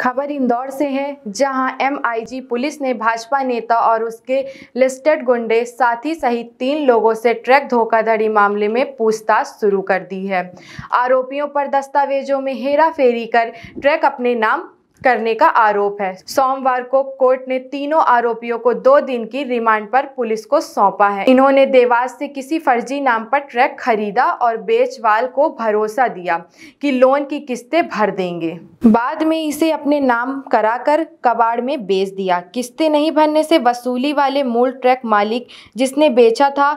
खबर इंदौर से है जहां एमआईजी पुलिस ने भाजपा नेता और उसके लिस्टेड गुंडे साथी सहित तीन लोगों से ट्रक धोखाधड़ी मामले में पूछताछ शुरू कर दी है आरोपियों पर दस्तावेजों में हेरा फेरी कर ट्रक अपने नाम करने का आरोप है सोमवार को कोर्ट ने तीनों आरोपियों को दो दिन की रिमांड पर पुलिस को सौंपा है इन्होंने देवास से किसी फर्जी नाम पर ट्रैक खरीदा और बेचवाल को भरोसा दिया कि लोन की किस्तें भर देंगे बाद में इसे अपने नाम कराकर कबाड़ में बेच दिया किस्तें नहीं भरने से वसूली वाले मूल ट्रैक मालिक जिसने बेचा था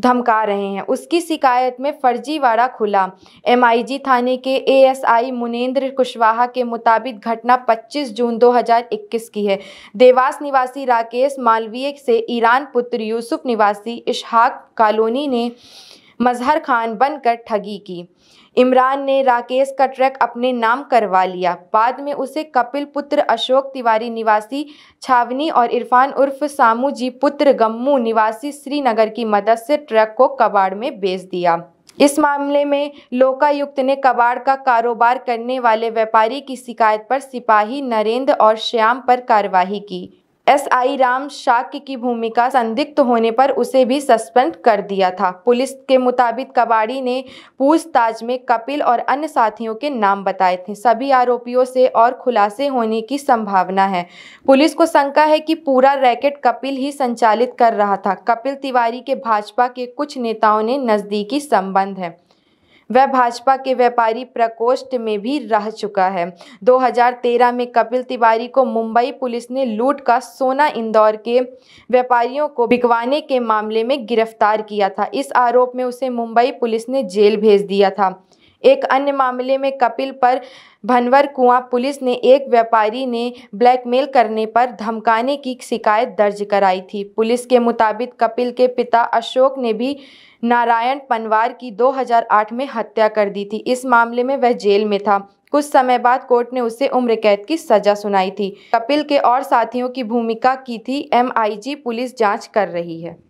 धमका रहे हैं उसकी शिकायत में फर्जीवाड़ा खुला एमआईजी थाने के एएसआई मुनेंद्र कुशवाहा के मुताबिक घटना 25 जून 2021 की है देवास निवासी राकेश मालवीय से ईरान पुत्र यूसुफ निवासी इशहाक कॉलोनी ने मजहर खान बनकर ठगी की इमरान ने राकेश का ट्रक अपने नाम करवा लिया बाद में उसे कपिल पुत्र अशोक तिवारी निवासी छावनी और इरफान उर्फ सामू जी पुत्र गम्मू निवासी श्रीनगर की मदद से ट्रक को कबाड़ में बेच दिया इस मामले में लोकायुक्त ने कबाड़ का कारोबार करने वाले व्यापारी की शिकायत पर सिपाही नरेंद्र और श्याम पर कार्रवाई की एसआई राम शाक्य की भूमिका संदिग्ध होने पर उसे भी सस्पेंड कर दिया था पुलिस के मुताबिक कबाड़ी ने पूछताछ में कपिल और अन्य साथियों के नाम बताए थे सभी आरोपियों से और खुलासे होने की संभावना है पुलिस को शंका है कि पूरा रैकेट कपिल ही संचालित कर रहा था कपिल तिवारी के भाजपा के कुछ नेताओं ने नज़दीकी संबंध है वह भाजपा के व्यापारी प्रकोष्ठ में भी रह चुका है 2013 में कपिल तिवारी को मुंबई पुलिस ने लूट का सोना इंदौर के व्यापारियों को बिकवाने के मामले में गिरफ्तार किया था इस आरोप में उसे मुंबई पुलिस ने जेल भेज दिया था एक अन्य मामले में कपिल पर भनवर कुआं पुलिस ने एक व्यापारी ने ब्लैकमेल करने पर धमकाने की शिकायत दर्ज कराई थी पुलिस के मुताबिक कपिल के पिता अशोक ने भी नारायण पनवार की 2008 में हत्या कर दी थी इस मामले में वह जेल में था कुछ समय बाद कोर्ट ने उसे उम्र कैद की सजा सुनाई थी कपिल के और साथियों की भूमिका की थी एमआईजी पुलिस जांच कर रही है